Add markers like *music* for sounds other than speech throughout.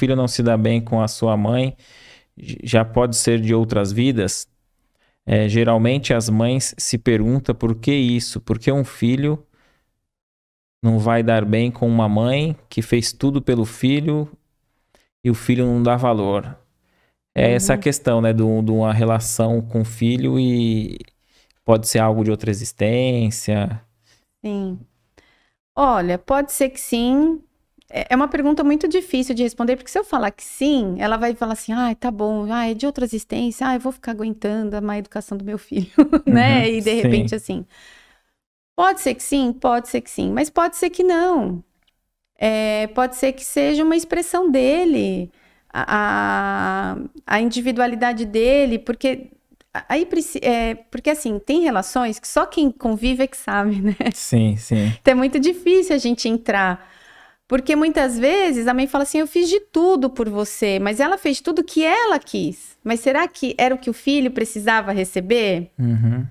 filho não se dá bem com a sua mãe, já pode ser de outras vidas? É, geralmente as mães se perguntam por que isso, por que um filho não vai dar bem com uma mãe que fez tudo pelo filho e o filho não dá valor. É uhum. essa questão, né, de uma relação com o filho e pode ser algo de outra existência. Sim. Olha, pode ser que sim, é, é uma pergunta muito difícil de responder, porque se eu falar que sim, ela vai falar assim: ah, tá bom, ah, é de outra existência, ah, eu vou ficar aguentando a má educação do meu *laughs* filho, uhum, né? E de sim. repente assim. Pode ser que sim, pode ser que sim, mas pode ser que não. É, pode ser que seja uma expressão dele, a, a individualidade dele, porque aí é, porque assim tem relações que só quem convive é que sabe, né? Sim, sim. Então é muito difícil a gente entrar porque muitas vezes a mãe fala assim: eu fiz de tudo por você, mas ela fez tudo que ela quis. Mas será que era o que o filho precisava receber? Uhum.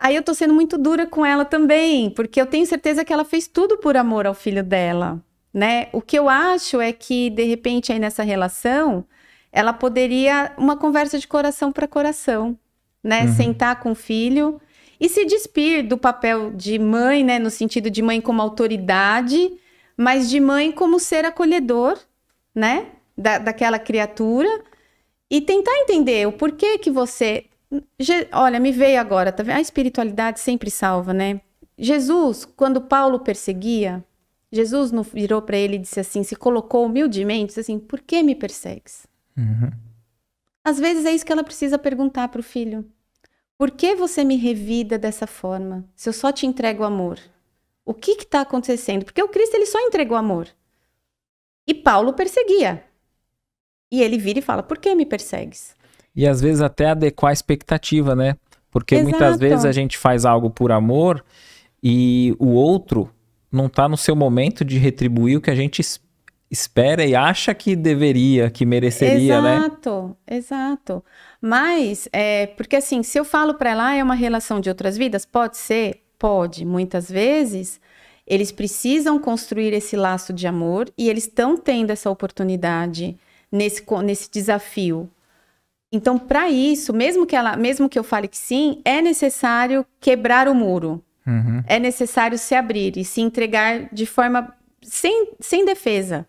Aí eu tô sendo muito dura com ela também, porque eu tenho certeza que ela fez tudo por amor ao filho dela, né? O que eu acho é que, de repente, aí nessa relação, ela poderia uma conversa de coração para coração, né? Uhum. Sentar com o filho e se despir do papel de mãe, né? No sentido de mãe como autoridade mas de mãe como ser acolhedor, né? Da, daquela criatura e tentar entender o porquê que você. Olha, me veio agora, tá vendo? A espiritualidade sempre salva, né? Jesus, quando Paulo perseguia, Jesus não virou para ele e disse assim, se colocou humildemente, disse assim, por que me persegues? Uhum. Às vezes é isso que ela precisa perguntar para o filho. Por que você me revida dessa forma, se eu só te entrego amor? O que está acontecendo? Porque o Cristo ele só entregou amor. E Paulo perseguia. E ele vira e fala: Por que me persegues? E às vezes até adequar a expectativa, né? Porque Exato. muitas vezes a gente faz algo por amor e o outro não está no seu momento de retribuir o que a gente espera e acha que deveria, que mereceria, exato, né? Exato, exato. Mas, é, porque assim, se eu falo para ela, ah, é uma relação de outras vidas, pode ser, Pode, muitas vezes eles precisam construir esse laço de amor e eles estão tendo essa oportunidade nesse, nesse desafio. Então, para isso, mesmo que ela, mesmo que eu fale que sim, é necessário quebrar o muro. Uhum. É necessário se abrir e se entregar de forma sem, sem defesa.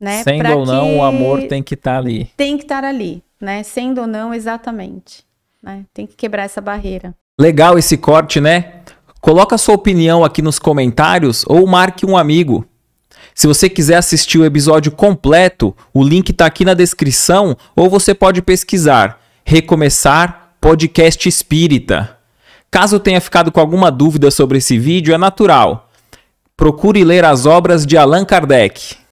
Né? Sendo pra ou que... não, o amor tem que estar tá ali. Tem que estar ali, né? Sendo ou não, exatamente. Né? Tem que quebrar essa barreira. Legal esse corte, né? Coloca sua opinião aqui nos comentários ou marque um amigo. Se você quiser assistir o episódio completo, o link está aqui na descrição ou você pode pesquisar Recomeçar Podcast Espírita. Caso tenha ficado com alguma dúvida sobre esse vídeo, é natural. Procure ler as obras de Allan Kardec.